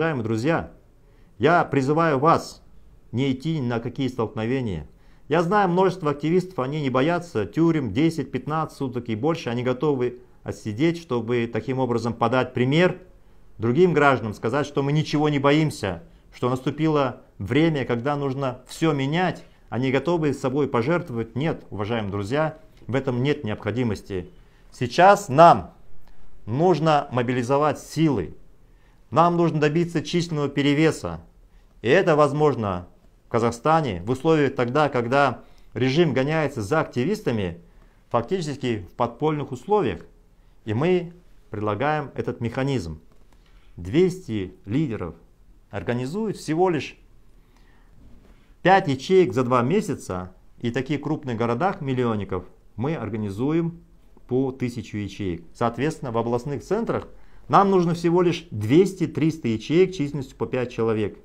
Уважаемые друзья, я призываю вас не идти ни на какие столкновения. Я знаю множество активистов, они не боятся тюрем 10-15 суток и больше, они готовы отсидеть, чтобы таким образом подать пример другим гражданам, сказать, что мы ничего не боимся, что наступило время, когда нужно все менять, они готовы с собой пожертвовать. Нет, уважаемые друзья, в этом нет необходимости. Сейчас нам нужно мобилизовать силы, нам нужно добиться численного перевеса. И это возможно в Казахстане в условиях тогда, когда режим гоняется за активистами, фактически в подпольных условиях. И мы предлагаем этот механизм. 200 лидеров организуют всего лишь 5 ячеек за 2 месяца, и в таких крупных городах миллионников мы организуем по 1000 ячеек. Соответственно, в областных центрах – нам нужно всего лишь 200-300 ячеек численностью по 5 человек.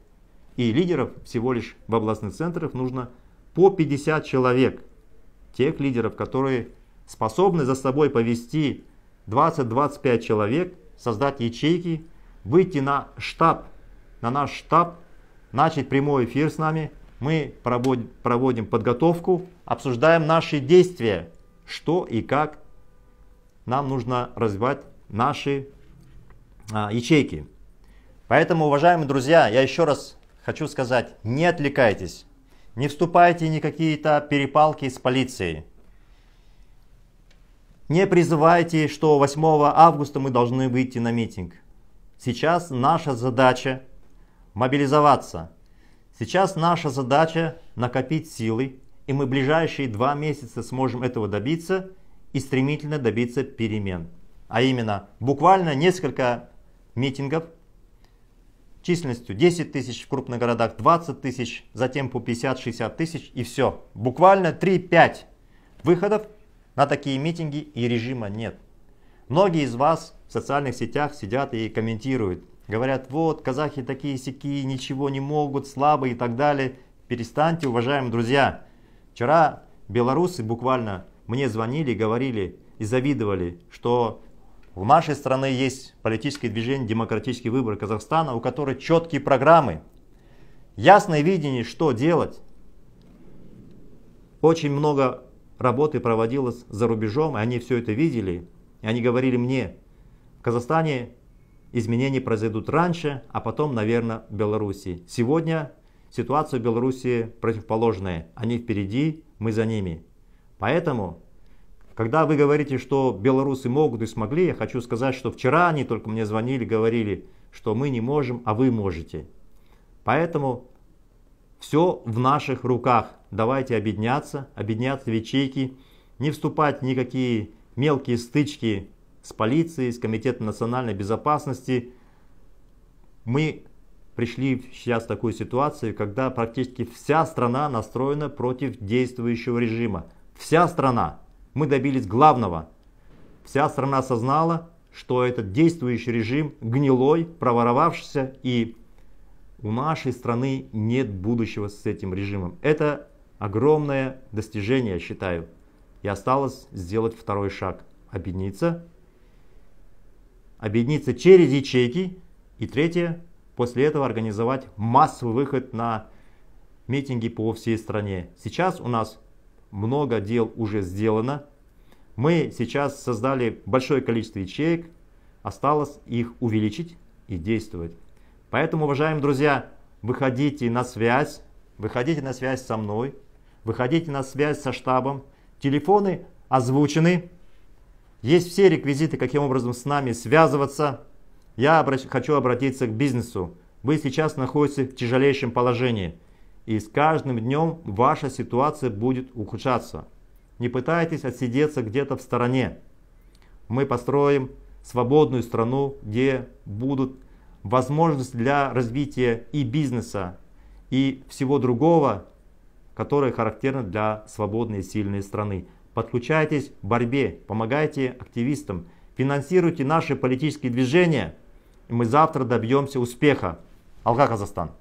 И лидеров всего лишь в областных центрах нужно по 50 человек. Тех лидеров, которые способны за собой повести 20-25 человек, создать ячейки, выйти на штаб, на наш штаб, начать прямой эфир с нами. Мы проводим подготовку, обсуждаем наши действия, что и как нам нужно развивать наши а, ячейки. Поэтому, уважаемые друзья, я еще раз хочу сказать, не отвлекайтесь, не вступайте ни какие-то перепалки с полицией. Не призывайте, что 8 августа мы должны выйти на митинг. Сейчас наша задача мобилизоваться. Сейчас наша задача накопить силы, и мы ближайшие два месяца сможем этого добиться и стремительно добиться перемен. А именно, буквально несколько митингов численностью 10 тысяч в крупных городах, 20 тысяч, затем по 50-60 тысяч и все. Буквально 3-5 выходов на такие митинги и режима нет. Многие из вас в социальных сетях сидят и комментируют. Говорят, вот, казахи такие сики, ничего не могут, слабые и так далее. Перестаньте, уважаемые друзья. Вчера белорусы буквально мне звонили, говорили и завидовали, что в нашей стране есть политическое движение «Демократический выбор Казахстана», у которой четкие программы, ясное видение, что делать. Очень много работы проводилось за рубежом, и они все это видели. И они говорили мне, в Казахстане изменения произойдут раньше, а потом, наверное, в Беларуси. Сегодня ситуация в Беларуси противоположная. Они впереди, мы за ними. Поэтому когда вы говорите, что белорусы могут и смогли, я хочу сказать, что вчера они только мне звонили, говорили, что мы не можем, а вы можете. Поэтому все в наших руках. Давайте объединяться, объединяться в ячейки, не вступать в никакие мелкие стычки с полицией, с Комитетом национальной безопасности. Мы пришли сейчас в такую ситуацию, когда практически вся страна настроена против действующего режима. Вся страна мы добились главного. Вся страна осознала, что этот действующий режим гнилой, проворовавшийся и у нашей страны нет будущего с этим режимом. Это огромное достижение, я считаю. И осталось сделать второй шаг. Объединиться. Объединиться через ячейки. И третье, после этого организовать массовый выход на митинги по всей стране. Сейчас у нас много дел уже сделано. Мы сейчас создали большое количество ячеек, осталось их увеличить и действовать. Поэтому, уважаемые друзья, выходите на связь, выходите на связь со мной, выходите на связь со штабом. Телефоны озвучены, есть все реквизиты, каким образом с нами связываться. Я обращ... хочу обратиться к бизнесу. Вы сейчас находитесь в тяжелейшем положении – и с каждым днем ваша ситуация будет ухудшаться. Не пытайтесь отсидеться где-то в стороне. Мы построим свободную страну, где будут возможности для развития и бизнеса, и всего другого, которое характерно для свободной и сильной страны. Подключайтесь к борьбе, помогайте активистам, финансируйте наши политические движения, и мы завтра добьемся успеха. Алга, Казахстан!